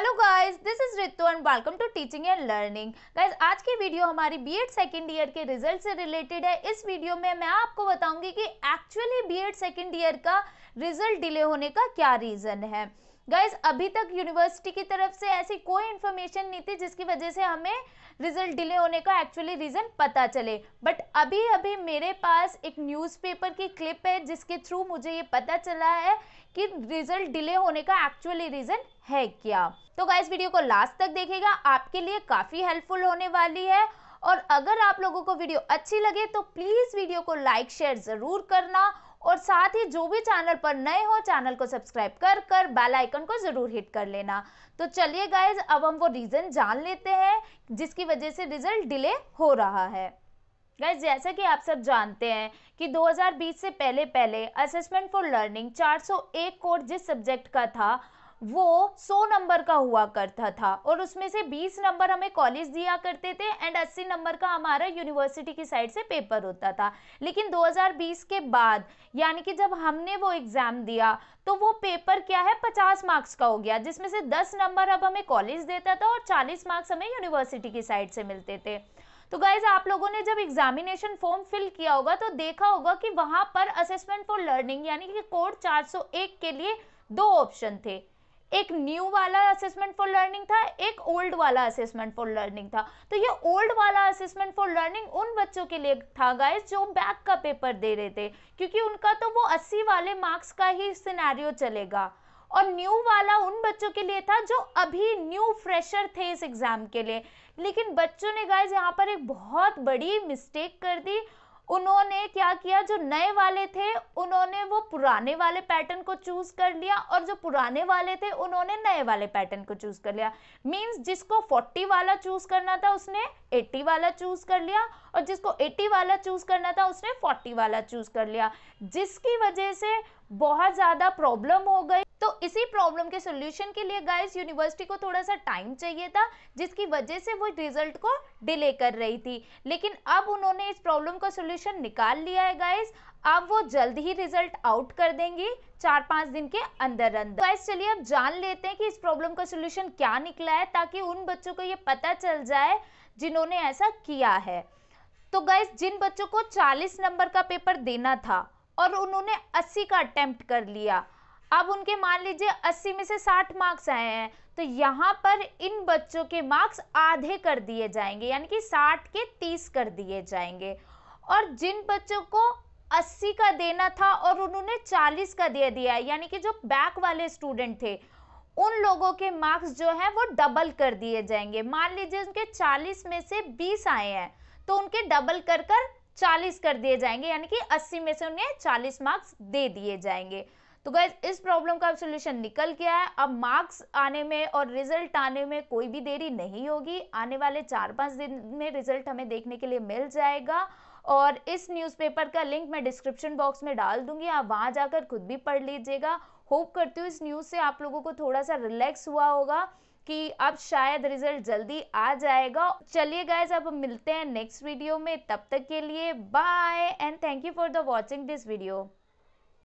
hello guys this is Ritu and welcome to teaching and learning guys आज की video हमारी B Ed second year के result से related है इस वीडियो में मैं आपको बताऊंगी कि एक्चुअली बीएड सेकंड ईयर का रिजल्ट डिले होने का क्या रीज़न है गाइज अभी तक यूनिवर्सिटी की तरफ से ऐसी कोई इन्फॉर्मेशन नहीं थी जिसकी वजह से हमें रिजल्ट डिले होने का एक्चुअली रीज़न पता चले बट अभी अभी मेरे पास एक न्यूज़पेपर की क्लिप है जिसके थ्रू मुझे ये पता चला है कि रिजल्ट डिले होने का एक्चुअली रीज़न है क्या तो गाइज वीडियो को लास्ट तक देखेगा आपके लिए काफ़ी हेल्पफुल होने वाली है और अगर आप लोगों को वीडियो अच्छी लगे तो प्लीज़ वीडियो को लाइक शेयर ज़रूर करना और साथ ही जो भी चैनल पर नए हो चैनल को सब्सक्राइब कर कर बेल आइकन को ज़रूर हिट कर लेना तो चलिए गाइज अब हम वो रीज़न जान लेते हैं जिसकी वजह से रिजल्ट डिले हो रहा है गाइज जैसा कि आप सब जानते हैं कि 2020 से पहले पहले असेसमेंट फॉर लर्निंग 401 कोड जिस सब्जेक्ट का था वो सौ नंबर का हुआ करता था और उसमें से बीस नंबर हमें कॉलेज दिया करते थे एंड अस्सी नंबर का हमारा यूनिवर्सिटी की साइड से पेपर होता था लेकिन 2020 के बाद यानी कि जब हमने वो एग्ज़ाम दिया तो वो पेपर क्या है पचास मार्क्स का हो गया जिसमें से दस नंबर अब हमें कॉलेज देता था और चालीस मार्क्स हमें यूनिवर्सिटी की साइड से मिलते थे तो गाइज आप लोगों ने जब एग्जामिनेशन फॉर्म फिल किया होगा तो देखा होगा कि वहाँ पर असेसमेंट फॉर लर्निंग यानी कि कोड 401 के लिए दो ऑप्शन थे एक न्यू वाला असेसमेंट फॉर लर्निंग था एक ओल्ड वाला असेसमेंट फॉर लर्निंग था तो ये ओल्ड वाला असेसमेंट फॉर लर्निंग उन बच्चों के लिए था गाइस जो बैक का पेपर दे रहे थे क्योंकि उनका तो वो अस्सी वाले मार्क्स का ही सिनेरियो चलेगा और न्यू वाला उन बच्चों के लिए था जो अभी न्यू फ्रेशर थे इस एग्ज़ाम के लिए लेकिन बच्चों ने गाइस यहाँ पर एक बहुत बड़ी मिस्टेक कर दी उन्होंने क्या किया जो नए वाले थे उन्होंने वो पुराने वाले पैटर्न को चूज कर लिया और जो पुराने वाले थे उन्होंने नए वाले पैटर्न को चूज कर लिया मींस जिसको 40 वाला चूज करना था उसने 80 वाला चूज कर लिया और जिसको 80 वाला चूज करना था उसने 40 वाला चूज कर लिया जिसकी वजह से बहुत ज़्यादा प्रॉब्लम हो गई तो इसी प्रॉब्लम के सोल्यूशन के लिए गाइस यूनिवर्सिटी को थोड़ा सा टाइम चाहिए था जिसकी वजह से वो रिजल्ट को डिले कर रही थी लेकिन अब उन्होंने इस प्रॉब्लम का सोल्यूशन निकाल लिया है गाइस अब वो जल्द ही रिजल्ट आउट कर देंगी चार पाँच दिन के अंदर अंदर गाइस चलिए अब जान लेते हैं कि इस प्रॉब्लम का सोल्यूशन क्या निकला है ताकि उन बच्चों को ये पता चल जाए जिन्होंने ऐसा किया है तो गाइस जिन बच्चों को चालीस नंबर का पेपर देना था और उन्होंने 80 का अटेम्प्ट कर लिया अब उनके मान लीजिए 80 में से 60 मार्क्स आए हैं तो यहाँ पर इन बच्चों के मार्क्स आधे कर दिए जाएंगे यानी कि 60 के 30 कर दिए जाएंगे और जिन बच्चों को 80 का देना था और उन्होंने 40 का दे दिया यानी कि जो बैक वाले स्टूडेंट थे उन लोगों के मार्क्स जो है वो डबल कर दिए जाएंगे मान लीजिए उनके चालीस में से बीस आए हैं तो उनके डबल कर कर 40 कर दिए जाएंगे यानी कि 80 में से उन्हें 40 मार्क्स दे दिए जाएंगे तो गैस इस प्रॉब्लम का सोल्यूशन निकल गया है अब मार्क्स आने में और रिजल्ट आने में कोई भी देरी नहीं होगी आने वाले चार पाँच दिन में रिजल्ट हमें देखने के लिए मिल जाएगा और इस न्यूज़पेपर का लिंक मैं डिस्क्रिप्शन बॉक्स में डाल दूंगी आप वहाँ जाकर खुद भी पढ़ लीजिएगा होप करती हूँ इस न्यूज़ से आप लोगों को थोड़ा सा रिलैक्स हुआ होगा कि अब शायद रिजल्ट जल्दी आ जाएगा चलिए गाइज अब मिलते हैं नेक्स्ट वीडियो में तब तक के लिए bye and thank you for the watching this video